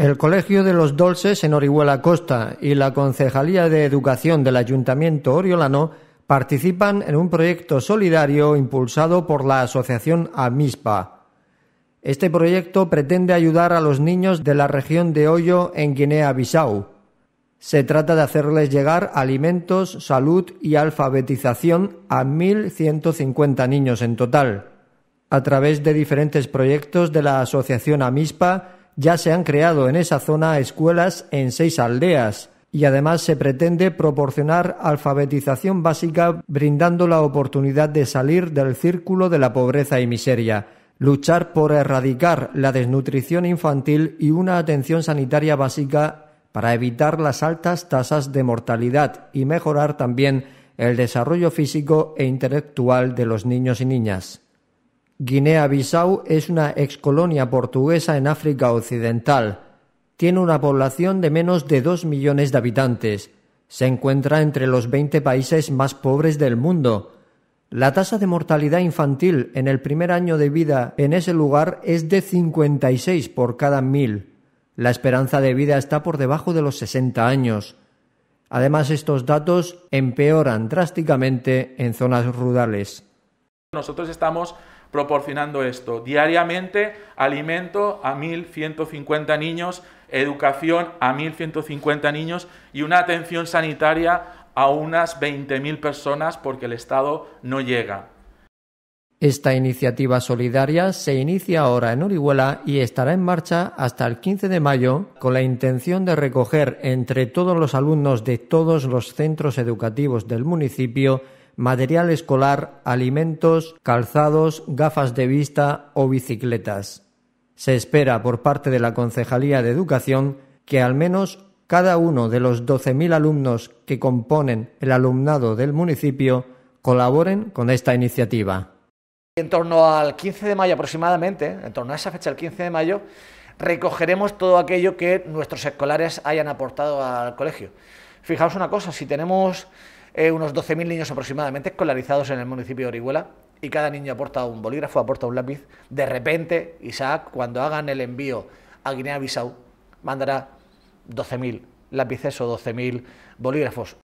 El Colegio de los Dolces en Orihuela Costa y la Concejalía de Educación del Ayuntamiento Oriolano participan en un proyecto solidario impulsado por la Asociación AMISPA. Este proyecto pretende ayudar a los niños de la región de Hoyo en Guinea-Bissau. Se trata de hacerles llegar alimentos, salud y alfabetización a 1.150 niños en total. A través de diferentes proyectos de la Asociación AMISPA, ya se han creado en esa zona escuelas en seis aldeas y además se pretende proporcionar alfabetización básica brindando la oportunidad de salir del círculo de la pobreza y miseria, luchar por erradicar la desnutrición infantil y una atención sanitaria básica para evitar las altas tasas de mortalidad y mejorar también el desarrollo físico e intelectual de los niños y niñas. Guinea-Bissau es una excolonia portuguesa en África Occidental. Tiene una población de menos de dos millones de habitantes. Se encuentra entre los 20 países más pobres del mundo. La tasa de mortalidad infantil en el primer año de vida en ese lugar es de 56 por cada mil. La esperanza de vida está por debajo de los 60 años. Además, estos datos empeoran drásticamente en zonas rurales. Nosotros estamos proporcionando esto. Diariamente alimento a 1.150 niños, educación a 1.150 niños y una atención sanitaria a unas 20.000 personas porque el Estado no llega. Esta iniciativa solidaria se inicia ahora en Orihuela y estará en marcha hasta el 15 de mayo con la intención de recoger entre todos los alumnos de todos los centros educativos del municipio material escolar, alimentos, calzados, gafas de vista o bicicletas. Se espera por parte de la Concejalía de Educación que al menos cada uno de los 12.000 alumnos que componen el alumnado del municipio colaboren con esta iniciativa. En torno al 15 de mayo aproximadamente, en torno a esa fecha, el 15 de mayo, recogeremos todo aquello que nuestros escolares hayan aportado al colegio. Fijaos una cosa, si tenemos eh, unos 12.000 niños aproximadamente escolarizados en el municipio de Orihuela y cada niño aporta un bolígrafo, aporta un lápiz, de repente, Isaac, cuando hagan el envío a Guinea-Bissau, mandará 12.000 lápices o 12.000 bolígrafos.